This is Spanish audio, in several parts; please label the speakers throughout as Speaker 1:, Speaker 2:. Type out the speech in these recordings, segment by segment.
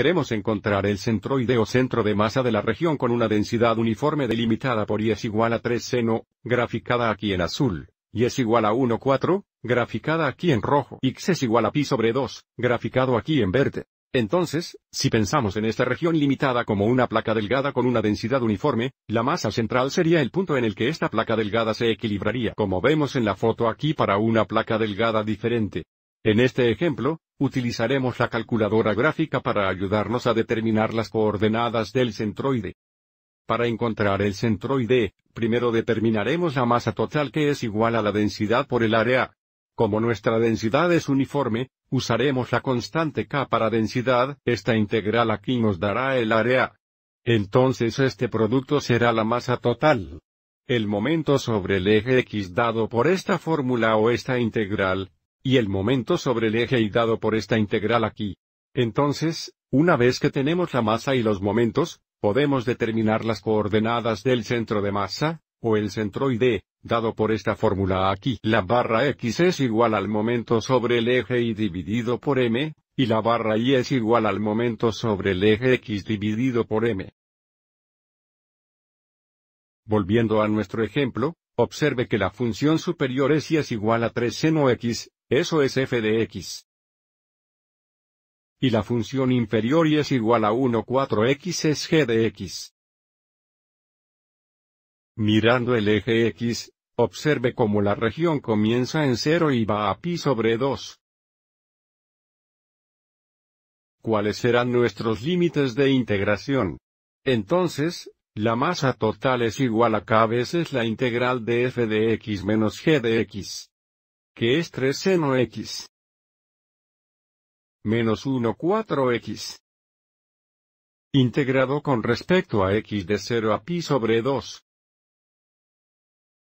Speaker 1: Queremos encontrar el centroide o centro de masa de la región con una densidad uniforme delimitada por y es igual a 3 seno, graficada aquí en azul, y es igual a 1,4, graficada aquí en rojo. X es igual a pi sobre 2, graficado aquí en verde. Entonces, si pensamos en esta región limitada como una placa delgada con una densidad uniforme, la masa central sería el punto en el que esta placa delgada se equilibraría, como vemos en la foto aquí para una placa delgada diferente. En este ejemplo, Utilizaremos la calculadora gráfica para ayudarnos a determinar las coordenadas del centroide. Para encontrar el centroide, primero determinaremos la masa total que es igual a la densidad por el área. Como nuestra densidad es uniforme, usaremos la constante k para densidad, esta integral aquí nos dará el área. Entonces este producto será la masa total. El momento sobre el eje x dado por esta fórmula o esta integral, y el momento sobre el eje y dado por esta integral aquí. Entonces, una vez que tenemos la masa y los momentos, podemos determinar las coordenadas del centro de masa, o el centroide, dado por esta fórmula aquí. La barra x es igual al momento sobre el eje y dividido por m, y la barra y es igual al momento sobre el eje x dividido por m. Volviendo a nuestro ejemplo, observe que la función superior es y es igual a 3 seno x, eso es f de x. Y la función inferior y es igual a 1 4x es g de x. Mirando el eje x, observe cómo la región comienza en 0 y va a pi sobre 2. ¿Cuáles serán nuestros límites de integración? Entonces, la masa total es igual a k veces la integral de f de x menos g de x que es 3 seno x. Menos 1 4x. Integrado con respecto a x de 0 a pi sobre 2.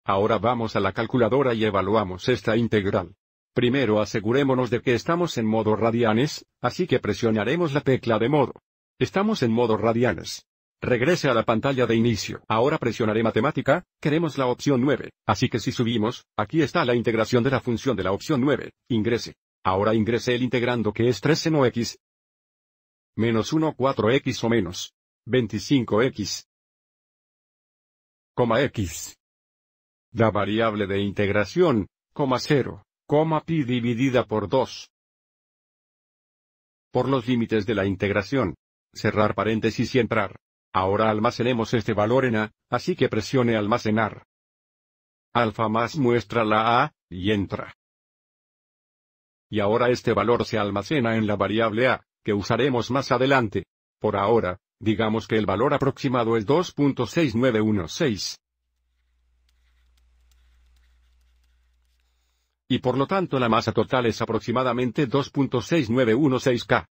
Speaker 1: Ahora vamos a la calculadora y evaluamos esta integral. Primero asegurémonos de que estamos en modo radianes, así que presionaremos la tecla de modo. Estamos en modo radianes. Regrese a la pantalla de inicio. Ahora presionaré matemática, queremos la opción 9, así que si subimos, aquí está la integración de la función de la opción 9, ingrese. Ahora ingrese el integrando que es 13 seno x. Menos 1 4x o menos. 25x.
Speaker 2: Coma x. La variable de integración, coma
Speaker 1: 0, coma pi dividida por 2. Por los límites de la integración. Cerrar paréntesis y entrar. Ahora almacenemos este valor en A, así que presione almacenar. Alfa más muestra la A, y entra. Y ahora este valor se almacena en la variable A, que usaremos más adelante. Por ahora, digamos que el valor aproximado es 2.6916. Y por lo tanto la masa total es aproximadamente 2.6916K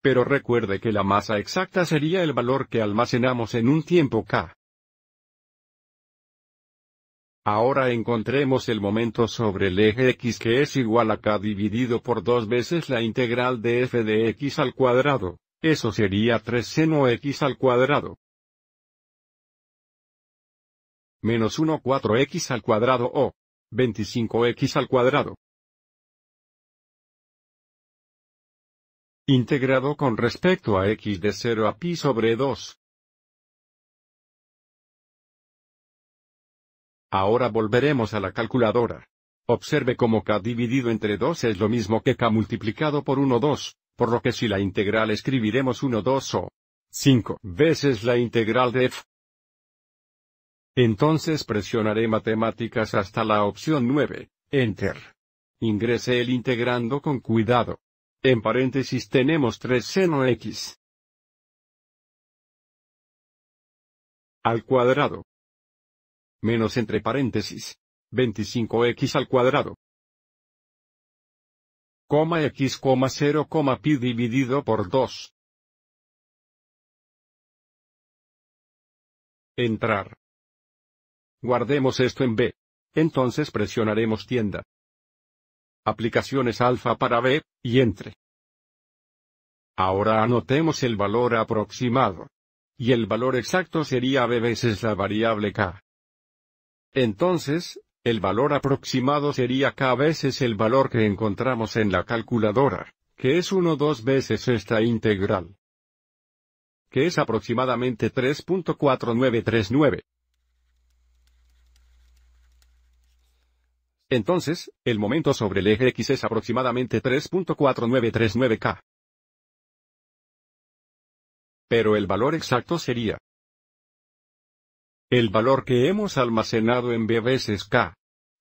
Speaker 1: pero recuerde que la masa exacta sería el valor que almacenamos en un tiempo k. Ahora encontremos el momento sobre el eje x que es igual a k dividido por dos veces la integral de f de x al cuadrado, eso sería 3 seno x al cuadrado. Menos 1 4x
Speaker 2: al cuadrado o 25x al cuadrado. integrado con respecto a x de 0 a pi sobre 2. Ahora
Speaker 1: volveremos a la calculadora. Observe como k dividido entre 2 es lo mismo que k multiplicado por 1 2, por lo que si la integral escribiremos 1 2 o 5 veces la integral de f. Entonces presionaré matemáticas hasta la opción 9, enter. Ingrese el integrando con cuidado. En paréntesis tenemos 3 seno x
Speaker 2: al cuadrado menos entre paréntesis 25x al cuadrado coma x, 0, pi dividido por 2. Entrar. Guardemos esto en B.
Speaker 1: Entonces presionaremos tienda aplicaciones alfa para B, y entre. Ahora anotemos el valor aproximado. Y el valor exacto sería B veces la variable K. Entonces, el valor aproximado sería K veces el valor que encontramos en la calculadora, que es 1 dos veces esta integral que es aproximadamente 3.4939. Entonces, el momento sobre el eje X es aproximadamente 3.4939 K. Pero el valor exacto sería el valor que hemos almacenado en B veces K.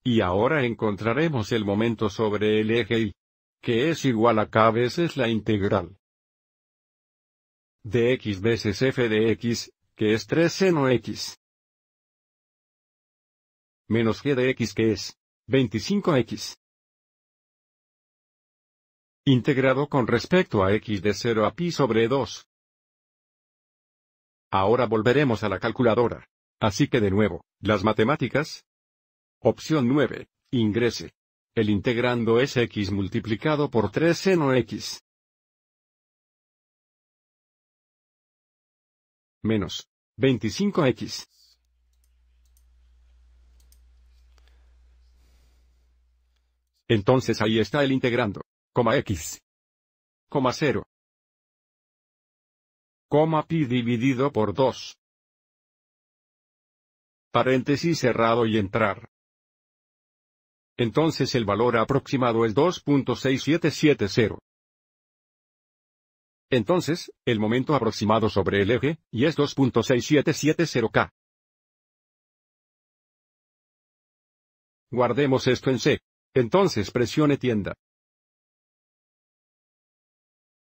Speaker 1: Y ahora encontraremos el momento sobre el eje Y, que es igual a K veces la integral de X veces F
Speaker 2: de X, que es 3 seno X. Menos G de X que es 25x.
Speaker 1: Integrado con respecto a x de 0 a pi sobre 2. Ahora volveremos a la calculadora. Así que de nuevo, las matemáticas. Opción 9. Ingrese. El integrando es x multiplicado por
Speaker 2: 3 seno x.
Speaker 1: Menos. 25x. Entonces ahí está el integrando. Coma
Speaker 2: x. Coma 0. Coma pi dividido por 2. Paréntesis cerrado y entrar. Entonces el valor aproximado es 2.6770. Entonces, el momento aproximado sobre el eje, y es 2.6770K. Guardemos esto en C. Entonces presione tienda.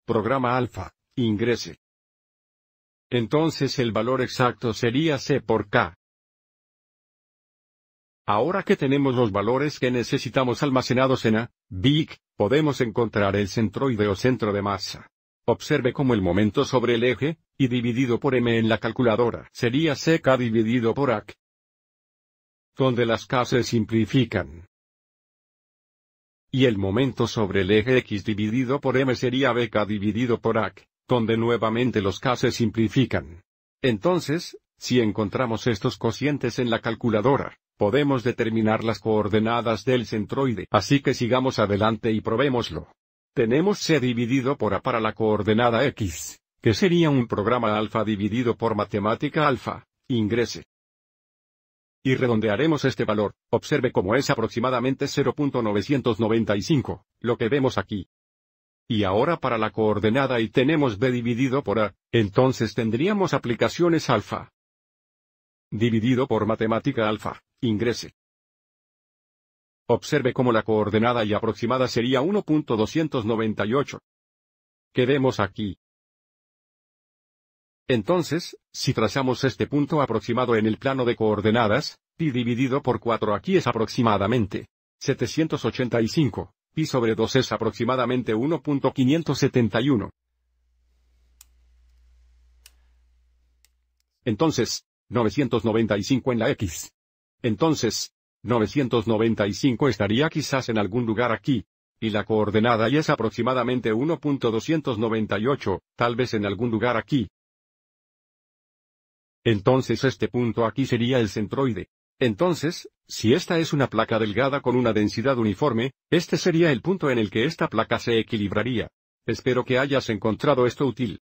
Speaker 2: Programa alfa. Ingrese.
Speaker 1: Entonces el valor exacto sería C por K. Ahora que tenemos los valores que necesitamos almacenados en A, Big, podemos encontrar el centroide o centro de masa. Observe cómo el momento sobre el eje, y dividido por m en la calculadora, sería CK dividido por AC. Donde las K se simplifican. Y el momento sobre el eje X dividido por M sería BK dividido por AC, donde nuevamente los K se simplifican. Entonces, si encontramos estos cocientes en la calculadora, podemos determinar las coordenadas del centroide. Así que sigamos adelante y probémoslo. Tenemos C dividido por A para la coordenada X, que sería un programa alfa dividido por matemática alfa. Ingrese. Y redondearemos este valor, observe cómo es aproximadamente 0.995, lo que vemos aquí. Y ahora para la coordenada y tenemos b dividido por a, entonces tendríamos aplicaciones alfa. Dividido por matemática alfa, ingrese. Observe cómo la coordenada y aproximada sería 1.298. Quedemos aquí. Entonces, si trazamos este punto aproximado en el plano de coordenadas, pi dividido por 4 aquí es aproximadamente 785, pi sobre 2 es aproximadamente 1.571. Entonces, 995 en la X. Entonces, 995 estaría quizás en algún lugar aquí. Y la coordenada y es aproximadamente 1.298, tal vez en algún lugar aquí. Entonces este punto aquí sería el centroide. Entonces, si esta es una placa delgada con una densidad uniforme, este sería el punto en el que esta placa se equilibraría. Espero que hayas encontrado esto útil.